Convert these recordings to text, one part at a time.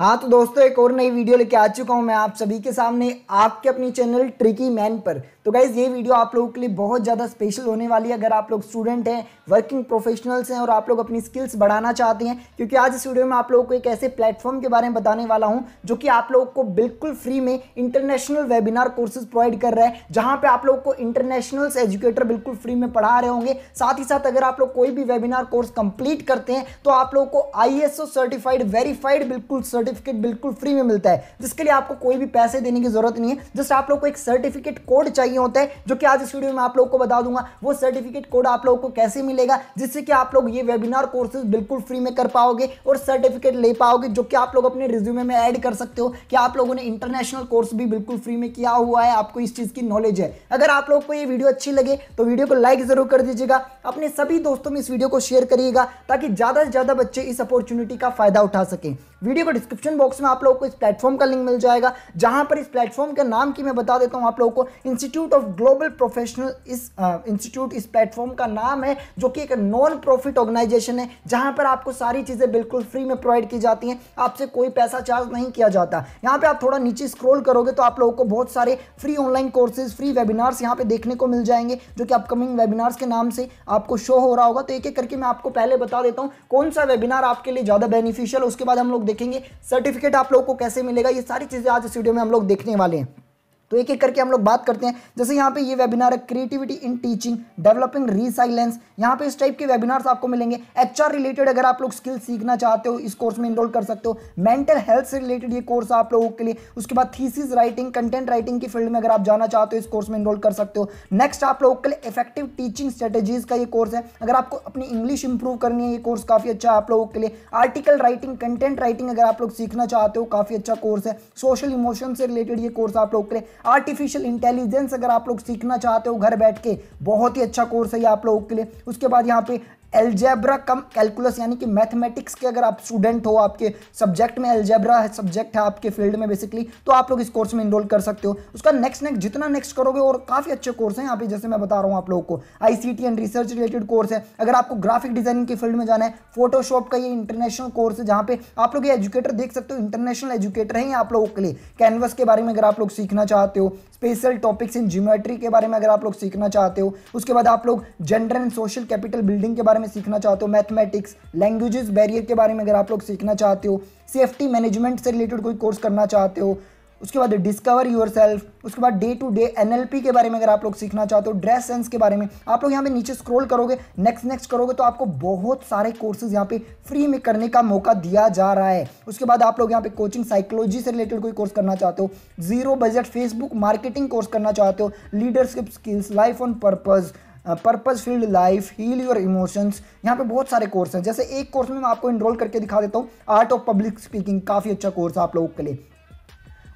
हाँ तो दोस्तों एक और नई वीडियो लेके आ चुका हूँ मैं आप सभी के सामने आपके अपनी चैनल ट्रिकी मैन पर तो गाइज़ ये वीडियो आप लोगों के लिए बहुत ज़्यादा स्पेशल होने वाली है अगर आप लोग स्टूडेंट हैं वर्किंग प्रोफेशनल्स हैं और आप लोग अपनी स्किल्स बढ़ाना चाहते हैं क्योंकि आज इस वीडियो में आप लोगों को एक ऐसे प्लेटफॉर्म के बारे में बताने वाला हूँ जो कि आप लोगों को बिल्कुल फ्री में इंटरनेशनल वेबिनार कोर्सेज प्रोवाइड कर रहा है जहाँ पर आप लोग को इंटरनेशनल एजुकेटर बिल्कुल फ्री में पढ़ा रहे होंगे साथ ही साथ अगर आप लोग कोई भी वेबिनार कोर्स कंप्लीट करते हैं तो आप लोग को आई सर्टिफाइड वेरीफाइड बिल्कुल सर्टिफिकेट बिल्कुल फ्री में मिलता है जिसके लिए आपको कोई भी पैसे देने की जरूरत नहीं है जस्ट आप लोग को एक सर्टिफिकेट कोड चाहिए होता है जो कि आज इस वीडियो में आप लोग को बता दूंगा वो सर्टिफिकेट कोड आप लोग को कैसे मिलेगा जिससे कि आप लोग ये वेबिनार कोर्सेज बिल्कुल फ्री में कर पाओगे और सर्टिफिकेट ले पाओगे जो कि आप लोग अपने रिज्यूमे में ऐड कर सकते हो कि आप लोगों ने इंटरनेशनल कोर्स भी बिल्कुल फ्री में किया हुआ है आपको इस चीज़ की नॉलेज है अगर आप लोग को ये वीडियो अच्छी लगे तो वीडियो को लाइक ज़रूर कर दीजिएगा अपने सभी दोस्तों में इस वीडियो को शेयर करिएगा ताकि ज़्यादा से ज़्यादा बच्चे इस अपॉर्चुनिटी का फ़ायदा उठा सकें वीडियो को डिस्क्रिप्शन बॉक्स में आप लोगों को इस प्लेटफॉर्म का लिंक मिल जाएगा जहां पर इस प्लेटफॉर्म के नाम की मैं बता देता हूँ आप लोगों को इंस्टीट्यूट ऑफ ग्लोबल प्रोफेशनल इस इंस्टीट्यूट इस प्लेटफॉर्म का नाम है जो कि एक नॉन प्रॉफिट ऑर्गेनाइजेशन है जहाँ पर आपको सारी चीज़ें बिल्कुल फ्री में प्रोवाइड की जाती हैं आपसे कोई पैसा चार्ज नहीं किया जाता यहाँ पर आप थोड़ा नीचे स्क्रोल करोगे तो आप लोगों को बहुत सारे free online courses free webinars यहाँ पे देखने को मिल जाएंगे जो कि अपकमिंग वेबिनार्स के नाम से आपको शो हो रहा होगा तो एक एक करके मैं आपको पहले बता देता हूँ कौन सा वेबिनार आपके लिए ज़्यादा बेनिफिशियल उसके बाद हम लोग देखेंगे सर्टिफिकेट आप लोग को कैसे मिलेगा ये सारी चीज़ें आज इस वीडियो में हम लोग देखने वाले हैं तो एक एक करके हम लोग बात करते हैं जैसे यहाँ पे ये वेबिनार है creativity in teaching developing resilience यहाँ पे इस टाइप के वेबिनार्स आपको मिलेंगे एचआर रिलेटेड अगर आप लोग स्किल सीखना चाहते हो इस कोर्स में इनरोल कर सकते हो मेंटल हेल्थ से रिलेटेड ये कोर्स आप लोगों के लिए उसके बाद थीसिस राइटिंग कंटेंट राइटिंग की फील्ड में अगर आप जाना चाहते हो इस कोर्स में इनरोल कर सकते हो नेक्स्ट आप लोगों के लिए इफेक्टिव टीचिंग स्ट्रेटेजीज का ये कोर्स है अगर आपको अपनी इंग्लिश इंप्रूव करनी है ये कोर्स काफ़ी अच्छा है आप लोगों के लिए आर्टिकल राइटिंग कंटेंट राइटिंग अगर आप लोग सीखना चाहते हो काफ़ी अच्छा कोर्स है सोशल इमोशन से रिलेटेड ये कोर्स आप लोगों के लिए आर्टिफिशियल इंटेलिजेंस अगर आप लोग सीखना चाहते हो घर बैठ के बहुत ही अच्छा कोर्स है ये आप लोगों के लिए उसके बाद यहाँ पे एल्जेब्रा कम कैलकुलस यानी कि मैथमेटिक्स के अगर आप स्टूडेंट हो आपके सब्जेक्ट में एल्जेब्रा है सब्जेक्ट है आपके फील्ड में बेसिकली तो आप लोग इस कोर्स में इनरोल कर सकते हो उसका नेक्स्ट नेक्स्ट जितना नेक्स्ट करोगे और काफ़ी अच्छे कोर्स हैं यहाँ पे जैसे मैं बता रहा हूँ आप लोगों को ICT and research related course है अगर आपको ग्राफिक डिजाइनिंग के फील्ड में जाना है फोटोशॉप का ये इंटरनेशनल कोर्स है जहाँ पे आप लोग ये एजुकेटर देख सकते हो इंटरनेशनल एजुकेटर है आप लोगों के लिए कैनवस के बारे में अगर आप लोग सीखना चाहते हो स्पेशल टॉपिक्स इन ज्योमेट्री के बारे में अगर आप लोग सीखना चाहते हो उसके बाद आप लोग gender and social capital building के बारे में सीखना चाहते हो मैथमेटिक्स लैंग्वेजेस बैरियर के बारे में अगर आप लोग सीखना चाहते हो सेफ्टी मैनेजमेंट से रिलेटेड कोई कोर्स करना चाहते हो उसके बाद डिस्कवर यूर सेल्फ उसके बाद डे टू डे एन के बारे में अगर आप लोग सीखना चाहते हो ड्रेस सेंस के बारे में आप लोग यहाँ पे नीचे स्क्रॉल करोगे नेक्स्ट नेक्स्ट करोगे तो आपको बहुत सारे कोर्सेज यहाँ पे फ्री में करने का मौका दिया जा रहा है उसके बाद आप लोग यहाँ पे कोचिंग साइकोलॉजी से रिलेटेड कोई कोर्स करना चाहते हो zero budget Facebook marketing course करना चाहते हो leadership skills life on purpose purpose field life heal your emotions यहाँ पे बहुत सारे कोर्स हैं जैसे एक कोर्स में मैं आपको इनरोल करके दिखा देता हूँ आर्ट ऑफ पब्लिक स्पीकिंग काफ़ी अच्छा कोर्स है आप लोगों के लिए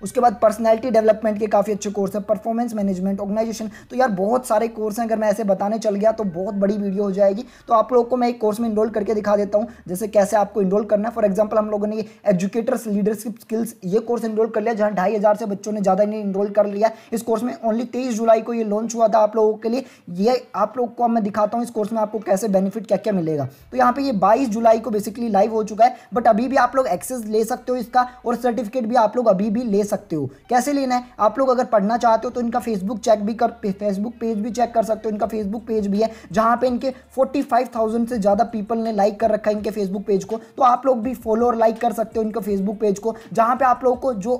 उसके बाद पर्सनैलिटी डेवलपमेंट के काफ़ी अच्छे कोर्स है परफॉर्मेंस मैनेजमेंट ऑर्गेनाइजेशन तो यार बहुत सारे कोर्स हैं अगर मैं ऐसे बताने चल गया तो बहुत बड़ी वीडियो हो जाएगी तो आप लोग को मैं एक कोर्स में इनरोल करके दिखा देता हूँ जैसे कैसे आपको इनरोल करना है फॉर एग्जाम्पल हम लोगों ने एजुकेटर्स लीडरशिप स्किल्स ये कोर्स इनरोल कर लिया जहाँ ढाई हज़ार से बच्चों ने ज़्यादा इन्हें इनरोल कर लिया इस कोर्स में ओनली तेईस जुलाई को ये लॉन्च हुआ था आप लोगों के लिए ये आप लोग को मैं दिखाता हूँ इस कोर्स में आपको कैसे बेनिफिट क्या क्या मिलेगा तो यहाँ पे ये बाईस जुलाई को बेसिकली लाइव हो चुका है बट अभी भी आप लोग एक्सेस ले सकते हो इसका और सर्टिफिकेट भी आप लोग अभी भी ले सकते सकते हो कैसे लेना है आप लोग अगर पढ़ना चाहते हो तो इनका फेसबुक चेक भी कर फेसबुक पेज भी चेक कर सकते हो इनका फेसबुक पेज भी है जहां पे इनके 45,000 से ज़्यादा पीपल ने लाइक कर रखा है इनके फेसबुक पेज को तो आप लोग भी फॉलो और लाइक कर सकते हो इनके फेसबुक पेज को जहां पे आप लोग को जो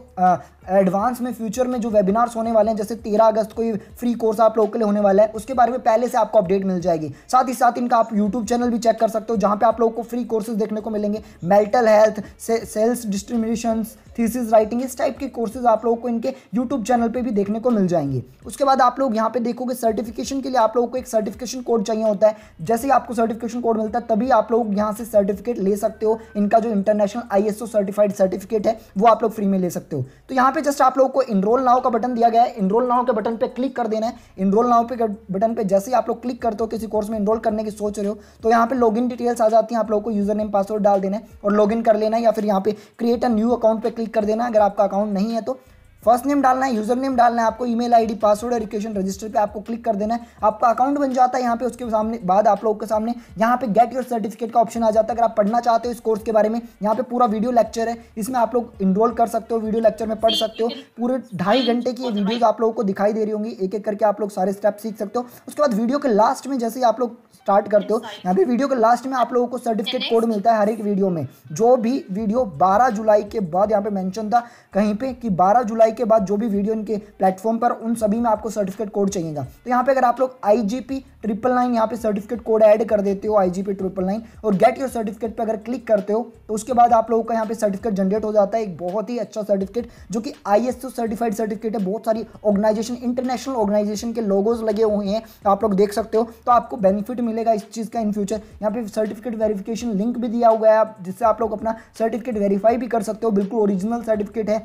एडवांस में फ्यूचर में जो वेबिनार्स होने वाले हैं जैसे तेरह अगस्त को फ्री कोर्स आप लोगों के लिए होने वाला है उसके बारे में पहले से आपको अपडेट मिल जाएगी साथ ही साथ इनका आप यूट्यूब चैनल भी चेक कर सकते हो जहां पर आप लोगों को फ्री कोर्सेज देखने को मिलेंगे mental health sales distribution thesis writing इस टाइप के कोर्स कोर्सेज आप लोगों को इनके यूट्यूब चैनल पर भी देखने को मिल जाएंगे उसके बाद आप लोग यहाँ पे देखोगे सर्टिफिकेशन के लिए आप लोगों को एक सर्टिफिकेशन कोड चाहिए होता है जैसे ही आपको सर्टिफिकेशन कोड मिलता है तभी आप लोग यहाँ से सर्टिफिकेट ले सकते हो इनका जो इंटरनेशनल आई सर्टिफाइड सर्टिफिकेट है वो आप लोग फ्री में ले सकते हो तो यहाँ पे जस्ट आप लोगों को इनरोल नाव का बटन दिया गया है इनरोल नाव के बटन पर क्लिक कर देना है इनरोल नाव के बटन पर जैसे ही आप लोग क्लिक करते हो किसी कोर्स में इनरोल करने की सोच रहे हो तो यहाँ पे लॉग डिटेल्स आ जाती है आप लोगों को यूजर नेम पासवर्ड डाल देना है और लॉग कर लेना है या फिर यहाँ पे क्रिएट अ न्यू अकाउंट पर क्लिक कर देना अगर आपका अकाउंट नहीं नहीं है तो फर्स्ट नेम डालना है यूजर नेम डालना है आपको ईमेल आईडी पासवर्ड और इक्वेशन रजिस्टर पे आपको क्लिक कर देना है आपका अकाउंट बन जाता है यहाँ पे उसके सामने बाद आप लोगों के सामने यहाँ पे गेट योर सर्टिफिकेट का ऑप्शन आ जाता है अगर आप पढ़ना चाहते हो इस कोर्स के बारे में यहाँ पे पूरा वीडियो लेक्चर है इसमें आप लोग इनरोल कर सकते हो वीडियो लेक्चर में पढ़ सकते हो पूरे ढाई घंटे की वीडियो वीडियोज आप लोगों को दिखाई दे रही होंगी एक एक करके आप लोग सारे स्टेप सीख सकते हो उसके बाद वीडियो के लास्ट में जैसे ही आप लोग स्टार्ट करते हो यहाँ पे वीडियो के लास्ट में आप लोगों को सर्टिफिकेट कोड मिलता है हर एक वीडियो में जो भी वीडियो बारह जुलाई के बाद यहाँ पे मैंशन था कहीं पे कि बारह जुलाई लाइक के बाद जो भी वीडियो इनके प्लेटफॉर्म पर उन सभी में आपको सर्टिफिकेट कोड चाहिएगा तो यहाँ पे अगर आप लोग I G P triple nine यहाँ पे सर्टिफिकेट कोड ऐड कर देते हो I G P triple nine और गेट योर सर्टिफिकेट पे अगर क्लिक करते हो तो उसके बाद आप लोगों का यहाँ पे सर्टिफिकेट जनरेट हो जाता है एक बहुत ही अच्छा सर्टिफिकेट जो कि आई एस सर्टिफाइड सर्टिफिकेट है बहुत सारी ऑर्गेनाइजेशन इंटरनेशनल ऑर्गेनाइजेशन के लोगोज लगे हुए हैं आप लोग देख सकते हो तो आपको बेनिफिट मिलेगा इस चीज़ का इन फ्यूचर यहाँ पे सर्टिफिकेट वेरिफिकेशन लिंक भी दिया हुआ है जिससे आप लोग अपना सर्टिफिकेट वेरीफाई भी कर सकते हो बिल्कुल ओरिजिनल सर्टिफिकेट है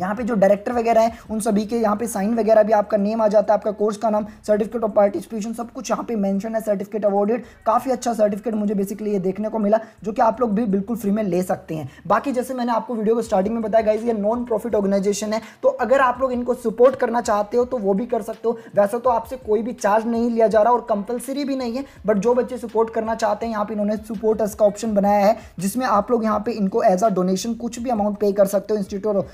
यहाँ पे जो डायरेक्टर वगैरह है उन सभी के यहाँ पे साइन वगैरह भी आपका नेम आ जाता है आपका कोर्स का नाम सर्टिफिकेट ऑफ पार्टिसिपेशन सब कुछ यहाँ पे मेंशन है सर्टिफिकेट अवॉर्डेड काफ़ी अच्छा सर्टिफिकेट मुझे बेसिकली ये देखने को मिला जो कि आप लोग भी बिल्कुल फ्री में ले सकते हैं बाकी जैसे मैंने आपको वीडियो को स्टार्टिंग में बताया गाइज ये नॉन प्रॉफिट ऑर्गेनाइजेशन है तो अगर आप लोग इनको सपोर्ट करना चाहते हो तो वो भी कर सकते हो वैसे तो आपसे कोई भी चार्ज नहीं लिया जा रहा और कंपलसरी भी नहीं है बट जो बच्चे सपोर्ट करना चाहते हैं यहाँ पे इन्होंने सपोर्टर्स का ऑप्शन बनाया है जिसमें आप लोग यहाँ पे इनको एज अ डोनेशन कुछ भी अमाउंट पे कर सकते हो इंस्टीट्यूट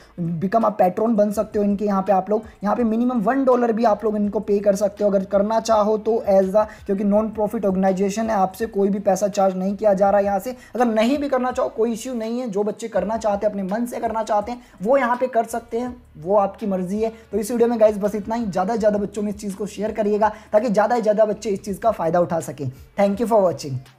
बिकम आप पेट्रोन बन सकते हो इनके यहाँ पे आप लोग यहाँ पे मिनिमम वन डॉलर भी आप लोग इनको पे कर सकते हो अगर करना चाहो तो एज द क्योंकि नॉन प्रॉफिट ऑर्गेनाइजेशन है आपसे कोई भी पैसा चार्ज नहीं किया जा रहा है यहाँ से अगर नहीं भी करना चाहो कोई इश्यू नहीं है जो बच्चे करना चाहते हैं अपने मन से करना चाहते हैं वो यहाँ पे कर सकते हैं वो आपकी मर्जी है तो इस वीडियो में गाइज बस इतना ही ज़्यादा से ज़्यादा बच्चों में इस चीज़ को शेयर करिएगा ताकि ज़्यादा से ज़्यादा बच्चे इस चीज़ का फ़ायदा उठा सकें थैंक यू फॉर वॉचिंग